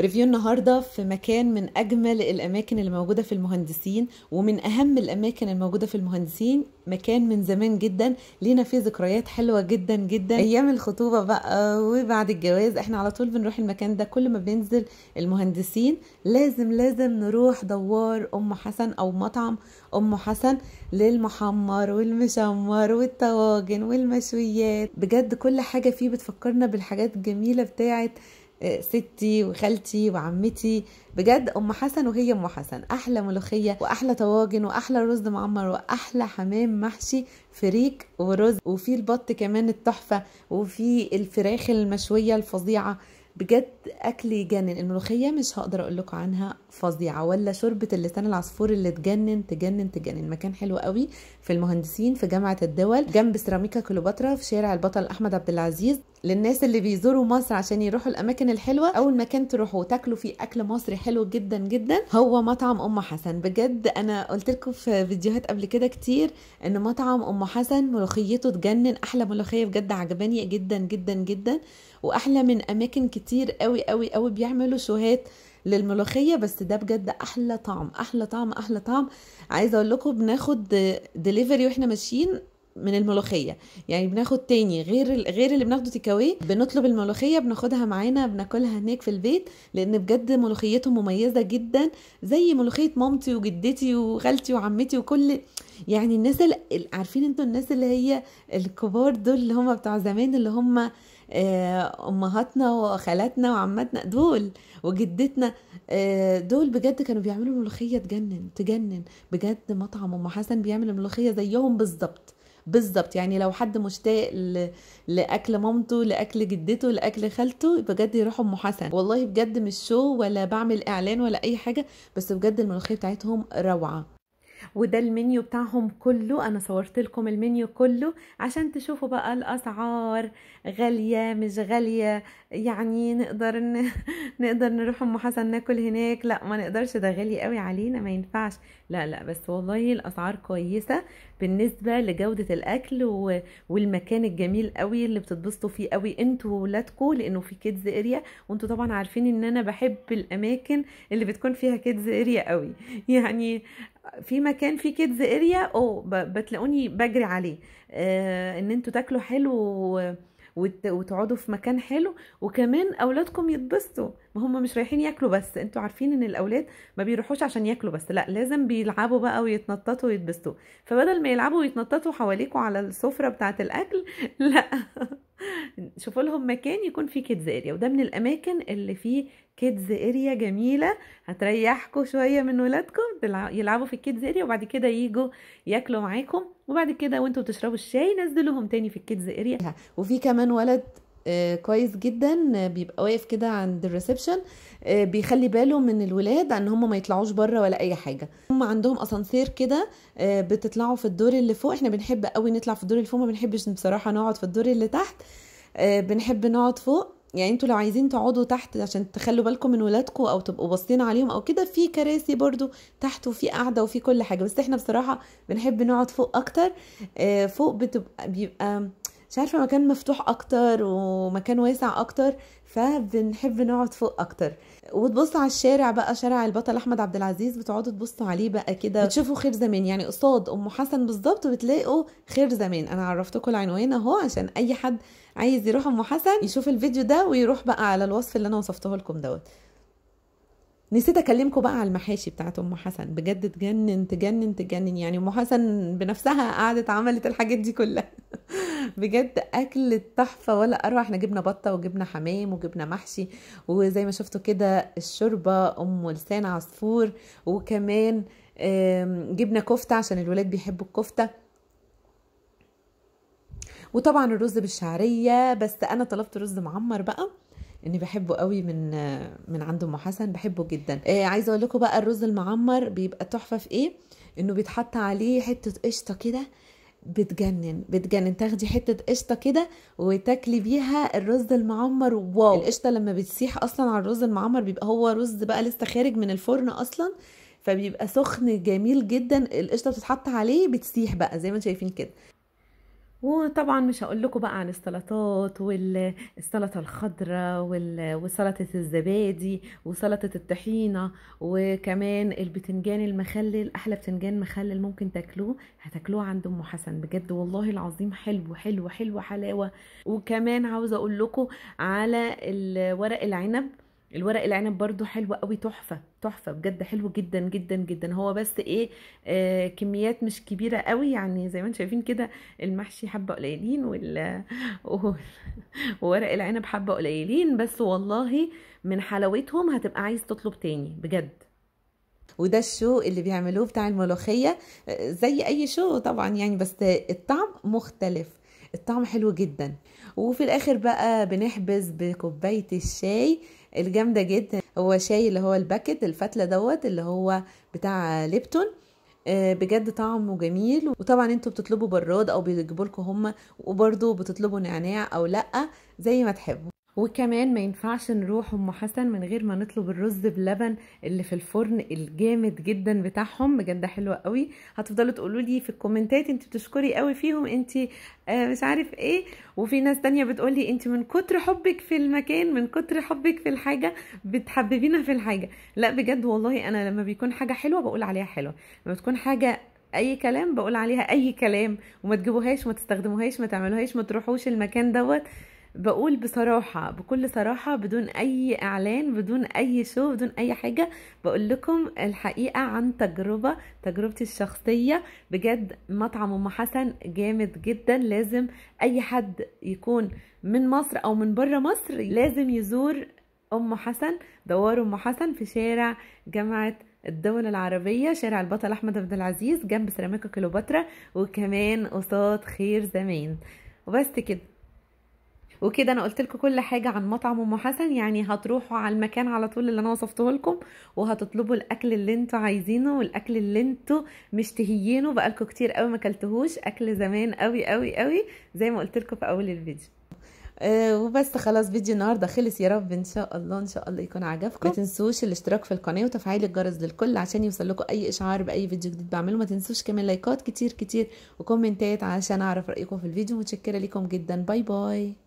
ريفيو النهارده في مكان من اجمل الاماكن اللي موجوده في المهندسين ومن اهم الاماكن الموجوده في المهندسين مكان من زمان جدا لينا فيه ذكريات حلوه جدا جدا ايام الخطوبه بقى وبعد الجواز احنا على طول بنروح المكان ده كل ما بننزل المهندسين لازم لازم نروح دوار ام حسن او مطعم ام حسن للمحمر والمشمر والطواجن والمشويات بجد كل حاجه فيه بتفكرنا بالحاجات الجميله بتاعت ستي وخالتي وعمتي بجد ام حسن وهي ام حسن احلى ملوخيه واحلى طواجن واحلى رز معمر واحلى حمام محشي فريك ورز وفي البط كمان التحفه وفي الفراخ المشويه الفظيعه بجد اكل يجنن الملوخيه مش هقدر اقول لكم عنها فظيعه ولا شوربه اللسان العصفور اللي تجنن تجنن تجنن مكان حلو قوي في المهندسين في جامعه الدول جنب سيراميكا كليوباترا في شارع البطل احمد عبد العزيز للناس اللي بيزوروا مصر عشان يروحوا الاماكن الحلوه اول مكان تروحوا تاكلوا فيه اكل مصري حلو جدا جدا هو مطعم ام حسن بجد انا قلت لكم في فيديوهات قبل كده كتير ان مطعم ام حسن ملوخيته تجنن احلى ملوخيه بجد عجباني جدا جدا جدا واحلى من اماكن كتير قوي قوي قوي قوي بيعملوا شوهات للملوخيه بس ده بجد احلى طعم احلى طعم احلى طعم عايزه اقول لكم بناخد دليفري واحنا ماشيين من الملوخيه يعني بناخد تاني غير غير اللي بناخده تيكاوي بنطلب الملوخيه بناخدها معانا بناكلها هناك في البيت لان بجد ملوخيتهم مميزه جدا زي ملوخيه مامتي وجدتي وخالتي وعمتي وكل يعني الناس اللي عارفين انتوا الناس اللي هي الكبار دول اللي هم بتوع زمان اللي هم آه، امهاتنا وخالاتنا وعماتنا دول وجدتنا آه، دول بجد كانوا بيعملوا ملوخيه تجنن تجنن بجد مطعم ام حسن بيعمل ملوخيه زيهم بالظبط بالظبط يعني لو حد مشتاق لاكل مامته لاكل جدته لاكل خالته بجد يروح ام حسن والله بجد مش شو ولا بعمل اعلان ولا اي حاجه بس بجد الملوخيه بتاعتهم روعه وده المنيو بتاعهم كله انا صورت لكم المنيو كله عشان تشوفوا بقى الاسعار غاليه مش غاليه يعني نقدر ن... نقدر نروح ام حسن ناكل هناك لا ما نقدرش ده غالي قوي علينا ما ينفعش لا لا بس والله الاسعار كويسه بالنسبه لجوده الاكل و... والمكان الجميل قوي اللي بتتبسطوا فيه قوي انتوا وولادكم لانه في كيدز اريا وانتوا طبعا عارفين ان انا بحب الاماكن اللي بتكون فيها كيدز اريا قوي يعني في مكان فيه كيدز اريا او بتلاقوني بجري عليه آه ان انتوا تاكلوا حلو وتقعدوا في مكان حلو وكمان اولادكم يتبسطوا ما هم مش رايحين ياكلوا بس انتوا عارفين ان الاولاد ما بيروحوش عشان ياكلوا بس لا لازم بيلعبوا بقى ويتنططوا ويتبسطوا فبدل ما يلعبوا ويتنططوا حواليكوا على السفره بتاعه الاكل لا شوفوا لهم مكان يكون فيه كيدز اريا وده من الاماكن اللي فيه كيدز اريا جميله هتريحكم شويه من ولادكم يلعبوا في الكيدز اريا وبعد كده يجوا ياكلوا معاكم وبعد كده وانتوا بتشربوا الشاي نزلوهم تاني في الكيدز اريا وفي كمان ولد آه، كويس جدا بيبقى واقف كده عند الريسبشن آه، بيخلي باله من الولاد ان هم ما يطلعوش بره ولا اي حاجه هم عندهم اسانسير كده آه، بتطلعوا في الدور اللي فوق احنا بنحب قوي نطلع في الدور اللي فوق ما بنحبش بصراحه نقعد في الدور اللي تحت بنحب نقعد فوق يعني انتوا لو عايزين تقعدوا تحت عشان تخلوا بالكم من ولادكم او تبقوا باصين عليهم او كده في كراسي برضو تحت وفي قاعده وفي كل حاجه بس احنا بصراحه بنحب نقعد فوق اكتر فوق بتبقى بيبقى مش عارفه مكان مفتوح اكتر ومكان واسع اكتر فبنحب نقعد فوق اكتر وتبص على الشارع بقى شارع البطل احمد عبد العزيز بتقعدوا تبصوا عليه بقى كده بتشوفوا خير زمان يعني قصاد ام حسن بالظبط بتلاقوا خير زمان انا عرفتكم العنوان اهو عشان اي حد عايز يروح ام حسن يشوف الفيديو ده ويروح بقى على الوصف اللي انا وصفته لكم دوت نسيت اكلمكم بقى على المحاشي بتاعت ام حسن بجد تجنن تجنن تجنن يعني ام حسن بنفسها قعدت عملت الحاجات دي كلها بجد اكل تحفه ولا اروع احنا جبنا بطه وجبنا حمام وجبنا محشي وزي ما شفتوا كده الشوربه ام لسان عصفور وكمان جبنا كفته عشان الولاد بيحبوا الكفته وطبعا الرز بالشعريه بس انا طلبت رز معمر بقى اني بحبه قوي من من عند ام حسن بحبه جدا إيه عايزه اقول لكم بقى الرز المعمر بيبقى تحفه في ايه انه بيتحط عليه حته قشطه كده بتجنن بتجنن تاخدي حته قشطه كده وتاكلي بيها الرز المعمر واو القشطه لما بتسيح اصلا على الرز المعمر بيبقى هو رز بقى لسه خارج من الفرن اصلا فبيبقى سخن جميل جدا القشطه بتتحط عليه بتسيح بقى زي ما انتم شايفين كده وطبعا مش هقول لكم بقى عن السلطات والسلطه الخضراء وسلطه الزبادي وسلطه الطحينه وكمان البتنجان المخلل احلى بتنجان مخلل ممكن تاكلوه هتاكلوه عند ام حسن بجد والله العظيم حلو حلو حلو حلاوه وكمان عاوزه اقول لكم على ورق العنب الورق العنب برضو حلو قوي تحفه تحفه بجد حلو جدا جدا جدا هو بس ايه آه كميات مش كبيره قوي يعني زي ما انتم شايفين كده المحشي حبه قليلين وال وورق العنب حبه قليلين بس والله من حلاوتهم هتبقى عايز تطلب تاني بجد وده الشو اللي بيعملوه بتاع الملوخيه زي اي شو طبعا يعني بس الطعم مختلف الطعم حلو جدا وفي الاخر بقى بنحبس بكوبايه الشاي الجامده جدا هو شاي اللي هو الباكت الفتله دوت اللي هو بتاع ليبتون آه، بجد طعمه جميل وطبعا انتوا بتطلبوا براد او بيجيبوا لكم هم وبرده بتطلبوا نعناع او لا زي ما تحبوا وكمان ما ينفعش نروح ام حسن من غير ما نطلب الرز بلبن اللي في الفرن الجامد جدا بتاعهم بجد حلوه قوي هتفضلوا تقولوا لي في الكومنتات انت بتشكري قوي فيهم انت آه، مش عارف ايه وفي ناس تانية بتقول لي انت من كتر حبك في المكان من كتر حبك في الحاجه بتحببينا في الحاجه لا بجد والله انا لما بيكون حاجه حلوه بقول عليها حلوه لما بتكون حاجه اي كلام بقول عليها اي كلام وما تجيبوهاش وما تستخدموهاش ما تعملوهاش ما تروحوش المكان دوت بقول بصراحة بكل صراحة بدون أي إعلان بدون أي شو بدون أي حاجة بقول لكم الحقيقة عن تجربة تجربتي الشخصية بجد مطعم أم حسن جامد جدا لازم أي حد يكون من مصر أو من بره مصر لازم يزور أم حسن دوار أم حسن في شارع جامعة الدول العربية شارع البطل أحمد عبد العزيز جنب سيراميكا كليوباترا وكمان قصاد خير زمان وبس كده وكده انا قلت لكم كل حاجه عن مطعم ام حسن يعني هتروحوا على المكان على طول اللي انا وصفته لكم وهتطلبوا الاكل اللي انتوا عايزينه والاكل اللي انتوا مشتهيينه بقالكم كتير قوي ما اكلتهوش اكل زمان قوي قوي قوي زي ما قلت لكم في اول الفيديو آه وبس خلاص فيديو النهارده خلص يا رب ان شاء الله ان شاء الله يكون عجبكم ما تنسوش الاشتراك في القناه وتفعيل الجرس للكل عشان يوصل لكم اي اشعار باي فيديو جديد بعمله ما تنسوش كمان لايكات كتير كتير وكومنتات عشان اعرف رايكم في الفيديو متشكره ليكم جدا باي باي